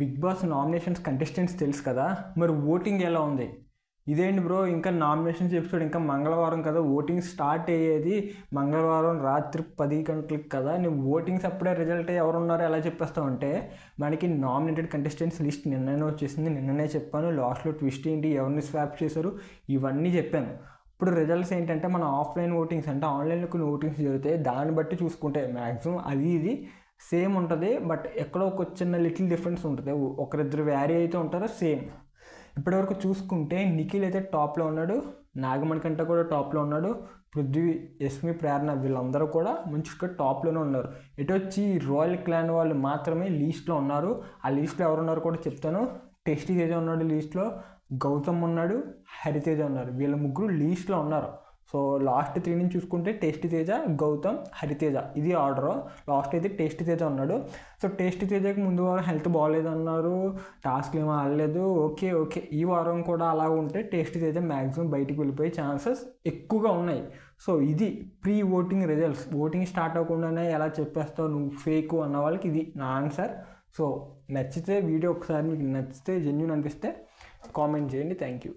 big boss nominations contestants తెలుసు కదా మరి ఓటింగ్ ఎలా ఉంది ఇదేంటి బ్రో ఇంకా నామినేషన్స్ ఎపిసోడ్ ఇంకా మంగళవారం కదా ఓటింగ్ స్టార్ట్ అయ్యేది మంగళవారం రాత్రి పది గంటలకు కదా నువ్వు ఓటింగ్స్ అప్పుడే రిజల్ట్ ఎవరు ఉన్నారో ఎలా చెప్పేస్తావు అంటే మనకి నామినేటెడ్ కంటెస్టెంట్స్ లిస్ట్ నిన్ననే వచ్చేసింది నిన్ననే చెప్పాను లాస్ట్లో ట్విస్ట్ ఏంటి ఎవరిని స్వాప్ చేశారు ఇవన్నీ చెప్పాను ఇప్పుడు రిజల్ట్స్ ఏంటంటే మన ఆఫ్లైన్ ఓటింగ్స్ అంటే ఆన్లైన్లో కొన్ని ఓటింగ్స్ జరుగుతాయి దాన్ని బట్టి చూసుకుంటే మ్యాక్సిమం అది ఇది సేమ్ ఉంటుంది బట్ ఎక్కడో ఒక చిన్న లిటిల్ డిఫరెన్స్ ఉంటుంది ఒకరిద్దరు వ్యారీ అయితే ఉంటారో సేమ్ ఇప్పటివరకు చూసుకుంటే నిఖిల్ అయితే టాప్లో ఉన్నాడు నాగమణి కంటే కూడా టాప్లో ఉన్నాడు పృథ్వీ యశ్మి ప్రేరణ వీళ్ళందరూ కూడా మంచిగా టాప్లోనే ఉన్నారు ఎటు వచ్చి రాయల్ క్లాన్ వాళ్ళు మాత్రమే లీస్ట్లో ఉన్నారు ఆ లీస్ట్లో ఎవరు ఉన్నారో కూడా చెప్తాను టెస్టీ తేజ ఉన్నాడు లీస్ట్లో గౌతమ్ ఉన్నాడు హరితేజ ఉన్నారు వీళ్ళ ముగ్గురు లీస్ట్లో ఉన్నారు సో లాస్ట్ త్రీ నుంచి చూసుకుంటే టేస్ట్ తేజ గౌతమ్ హరితేజ ఇది ఆర్డర్ లాస్ట్ అయితే టేస్ట్ తేజ ఉన్నాడు సో టేస్ట్ తేజకి ముందు వారం హెల్త్ బాగాలేదన్నారు టాస్క్ ఏమో ఆడలేదు ఓకే ఓకే ఈ వారం కూడా అలా ఉంటే టేస్ట్ తేజ మ్యాక్సిమం బయటికి వెళ్ళిపోయే ఛాన్సెస్ ఎక్కువగా ఉన్నాయి సో ఇది pre voting results voting start అవ్వకుండానే ఎలా చెప్పేస్తావు నువ్వు ఫేక్ అన్న వాళ్ళకి ఇది నా ఆన్సర్ సో నచ్చితే వీడియో ఒకసారి మీకు నచ్చితే జెన్యున్ అనిపిస్తే కామెంట్ చేయండి థ్యాంక్ యూ